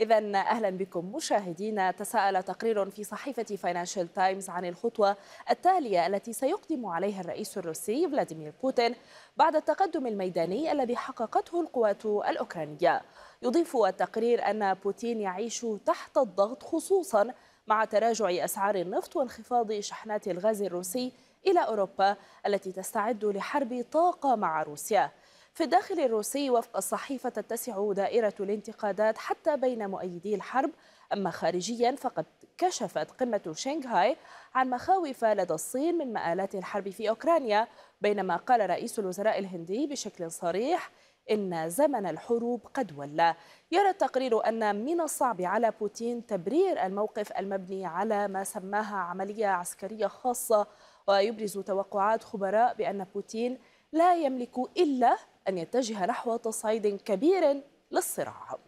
إذا أهلا بكم مشاهدينا تساءل تقرير في صحيفة فاينانشال تايمز عن الخطوة التالية التي سيقدم عليها الرئيس الروسي فلاديمير بوتين بعد التقدم الميداني الذي حققته القوات الأوكرانية يضيف التقرير أن بوتين يعيش تحت الضغط خصوصا مع تراجع أسعار النفط وانخفاض شحنات الغاز الروسي إلى أوروبا التي تستعد لحرب طاقة مع روسيا في الداخل الروسي وفق الصحيفة تتسع دائرة الانتقادات حتى بين مؤيدي الحرب أما خارجيا فقد كشفت قمة شنغهاي عن مخاوف لدى الصين من مآلات الحرب في أوكرانيا بينما قال رئيس الوزراء الهندي بشكل صريح إن زمن الحروب قد ولى يرى التقرير أن من الصعب على بوتين تبرير الموقف المبني على ما سماها عملية عسكرية خاصة ويبرز توقعات خبراء بأن بوتين لا يملك إلا أن يتجه نحو تصعيد كبير للصراع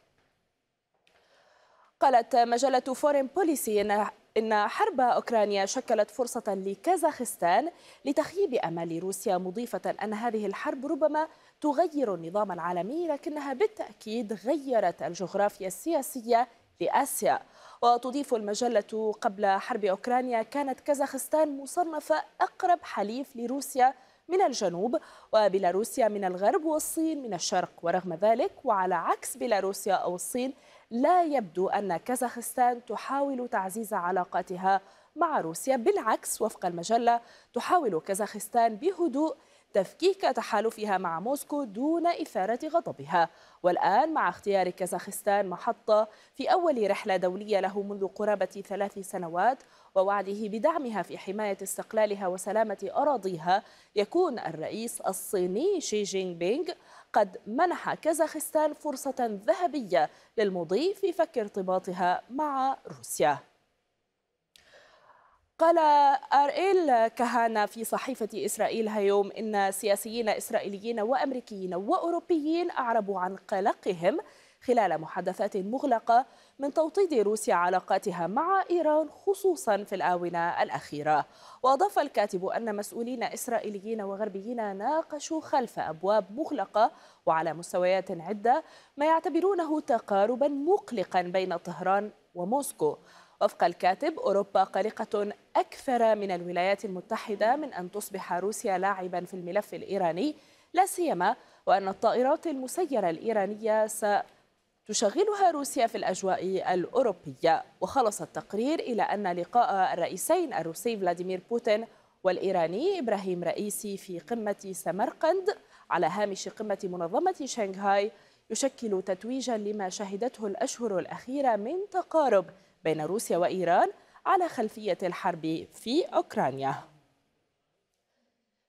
قالت مجلة فورين بوليسي إن إن حرب أوكرانيا شكلت فرصة لكازاخستان لتخييب أمال روسيا مضيفة أن هذه الحرب ربما تغير النظام العالمي لكنها بالتأكيد غيرت الجغرافيا السياسية لآسيا وتضيف المجلة قبل حرب أوكرانيا كانت كازاخستان مصنفة أقرب حليف لروسيا من الجنوب وبيلاروسيا من الغرب والصين من الشرق ورغم ذلك وعلى عكس بيلاروسيا أو الصين لا يبدو أن كازاخستان تحاول تعزيز علاقاتها مع روسيا بالعكس وفق المجلة تحاول كازاخستان بهدوء تفكيك تحالفها مع موسكو دون إثارة غضبها والآن مع اختيار كازاخستان محطة في أول رحلة دولية له منذ قرابة ثلاث سنوات ووعده بدعمها في حماية استقلالها وسلامة أراضيها يكون الرئيس الصيني شي جين بينغ قد منح كازاخستان فرصة ذهبية للمضي في فك ارتباطها مع روسيا قال أرئيل كهانا في صحيفة إسرائيل هيوم إن سياسيين إسرائيليين وأمريكيين وأوروبيين أعربوا عن قلقهم خلال محادثات مغلقة من توطيد روسيا علاقاتها مع إيران خصوصا في الآونة الأخيرة وأضاف الكاتب أن مسؤولين إسرائيليين وغربيين ناقشوا خلف أبواب مغلقة وعلى مستويات عدة ما يعتبرونه تقاربا مقلقا بين طهران وموسكو وفق الكاتب أوروبا قلقة أكثر من الولايات المتحدة من أن تصبح روسيا لاعبا في الملف الإيراني لا سيما وأن الطائرات المسيرة الإيرانية ستشغلها روسيا في الأجواء الأوروبية وخلص التقرير إلى أن لقاء الرئيسين الروسي فلاديمير بوتين والإيراني إبراهيم رئيسي في قمة سمرقند على هامش قمة منظمة شنغهاي يشكل تتويجا لما شهدته الأشهر الأخيرة من تقارب بين روسيا وإيران على خلفية الحرب في أوكرانيا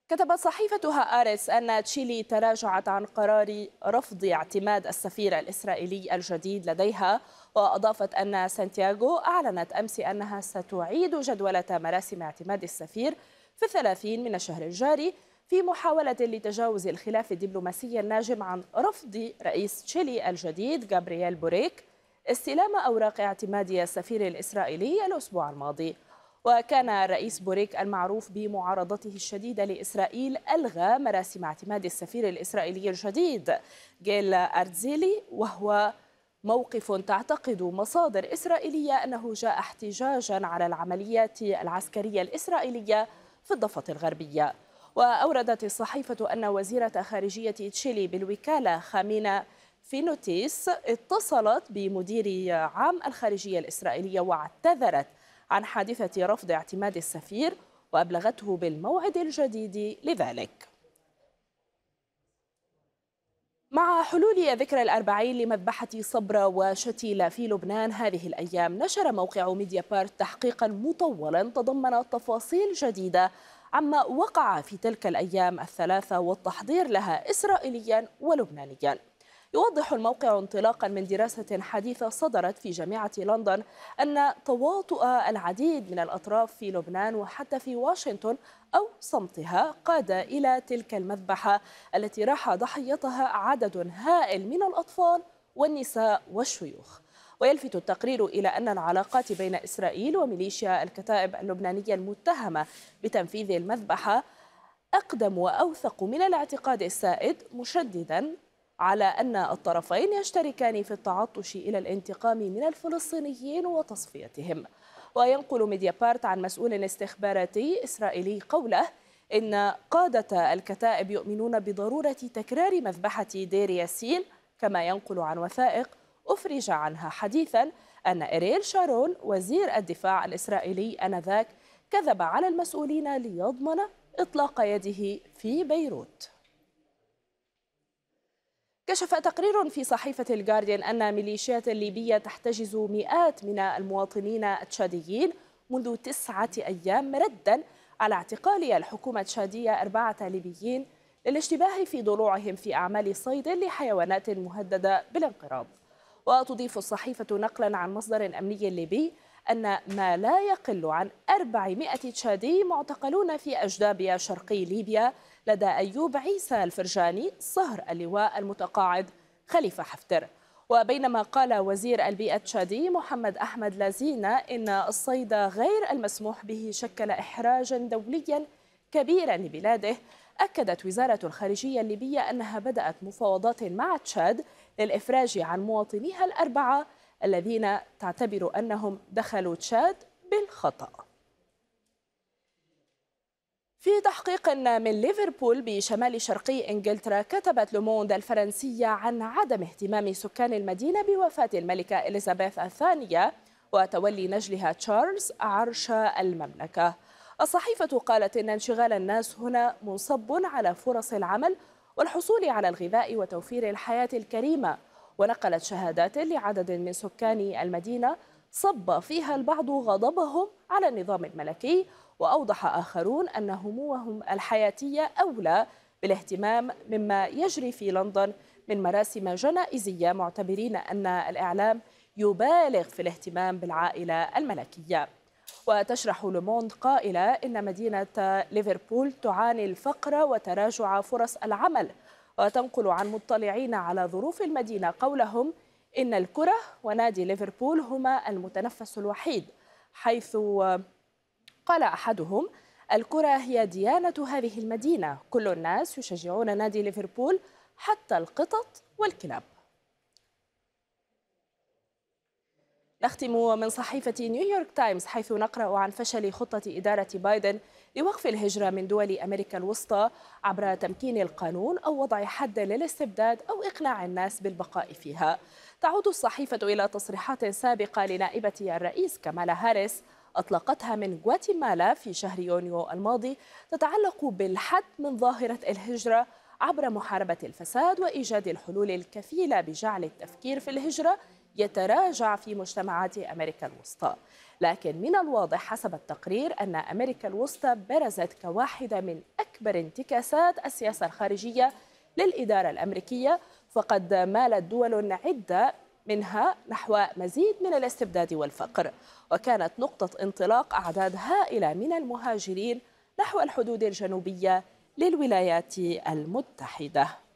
كتبت صحيفتها آرس أن تشيلي تراجعت عن قرار رفض اعتماد السفير الإسرائيلي الجديد لديها وأضافت أن سانتياغو أعلنت أمس أنها ستعيد جدولة مراسم اعتماد السفير في الثلاثين من الشهر الجاري في محاولة لتجاوز الخلاف الدبلوماسي الناجم عن رفض رئيس تشيلي الجديد غابرييل بوريك استلام أوراق اعتماد السفير الإسرائيلي الأسبوع الماضي وكان رئيس بوريك المعروف بمعارضته الشديدة لإسرائيل ألغى مراسم اعتماد السفير الإسرائيلي الجديد جيل أرتزيلي وهو موقف تعتقد مصادر إسرائيلية أنه جاء احتجاجا على العمليات العسكرية الإسرائيلية في الضفة الغربية وأوردت الصحيفة أن وزيرة خارجية تشيلي بالوكالة خامينة في نوتيس اتصلت بمدير عام الخارجية الإسرائيلية واعتذرت عن حادثة رفض اعتماد السفير وأبلغته بالموعد الجديد لذلك مع حلول ذكرى الأربعين لمذبحة صبرة وشتيلة في لبنان هذه الأيام نشر موقع ميديا بارت تحقيقا مطولا تضمن تفاصيل جديدة عما وقع في تلك الأيام الثلاثة والتحضير لها إسرائيليا ولبنانيا يوضح الموقع انطلاقا من دراسة حديثة صدرت في جامعة لندن أن تواطؤ العديد من الأطراف في لبنان وحتى في واشنطن أو صمتها قاد إلى تلك المذبحة التي راح ضحيتها عدد هائل من الأطفال والنساء والشيوخ ويلفت التقرير إلى أن العلاقات بين إسرائيل وميليشيا الكتائب اللبنانية المتهمة بتنفيذ المذبحة أقدم وأوثق من الاعتقاد السائد مشددا على أن الطرفين يشتركان في التعطش إلى الانتقام من الفلسطينيين وتصفيتهم وينقل ميديا بارت عن مسؤول استخباراتي إسرائيلي قوله إن قادة الكتائب يؤمنون بضرورة تكرار مذبحة دير ياسين كما ينقل عن وثائق أفرج عنها حديثا أن إريل شارون وزير الدفاع الإسرائيلي أنذاك كذب على المسؤولين ليضمن إطلاق يده في بيروت كشف تقرير في صحيفة الجارديان أن ميليشيات ليبية تحتجز مئات من المواطنين التشاديين منذ تسعة أيام ردا على اعتقال الحكومة التشادية أربعة ليبيين للاشتباه في ضلوعهم في أعمال صيد لحيوانات مهددة بالانقراض وتضيف الصحيفة نقلا عن مصدر أمني ليبي أن ما لا يقل عن 400 تشادي معتقلون في أجدابيا شرقي ليبيا لدى أيوب عيسى الفرجاني صهر اللواء المتقاعد خليفة حفتر وبينما قال وزير البيئة التشادي محمد أحمد لازينا إن الصيد غير المسموح به شكل إحراجا دوليا كبيرا لبلاده أكدت وزارة الخارجية الليبية أنها بدأت مفاوضات مع تشاد للإفراج عن مواطنيها الأربعة الذين تعتبر أنهم دخلوا تشاد بالخطأ في تحقيق من ليفربول بشمال شرقي انجلترا كتبت لوموند الفرنسيه عن عدم اهتمام سكان المدينه بوفاه الملكه اليزابيث الثانيه وتولي نجلها تشارلز عرش المملكه. الصحيفه قالت ان انشغال الناس هنا منصب على فرص العمل والحصول على الغذاء وتوفير الحياه الكريمه ونقلت شهادات لعدد من سكان المدينه صب فيها البعض غضبهم على النظام الملكي وأوضح آخرون أن همومهم الحياتية أولى بالاهتمام مما يجري في لندن من مراسم جنائزية معتبرين أن الإعلام يبالغ في الاهتمام بالعائلة الملكية وتشرح لوموند قائلة إن مدينة ليفربول تعاني الفقر وتراجع فرص العمل وتنقل عن مطلعين على ظروف المدينة قولهم إن الكرة ونادي ليفربول هما المتنفس الوحيد حيث قال أحدهم الكرة هي ديانة هذه المدينة كل الناس يشجعون نادي ليفربول حتى القطط والكلاب نختم من صحيفة نيويورك تايمز حيث نقرأ عن فشل خطة إدارة بايدن لوقف الهجرة من دول أمريكا الوسطى عبر تمكين القانون أو وضع حد للاستبداد أو إقناع الناس بالبقاء فيها. تعود الصحيفة إلى تصريحات سابقة لنائبة الرئيس كمالا هاريس أطلقتها من غواتيمالا في شهر يونيو الماضي تتعلق بالحد من ظاهرة الهجرة عبر محاربة الفساد وإيجاد الحلول الكفيلة بجعل التفكير في الهجرة يتراجع في مجتمعات أمريكا الوسطى لكن من الواضح حسب التقرير أن أمريكا الوسطى برزت كواحدة من أكبر انتكاسات السياسة الخارجية للإدارة الأمريكية فقد مالت دول عدة منها نحو مزيد من الاستبداد والفقر وكانت نقطة انطلاق أعداد هائلة من المهاجرين نحو الحدود الجنوبية للولايات المتحدة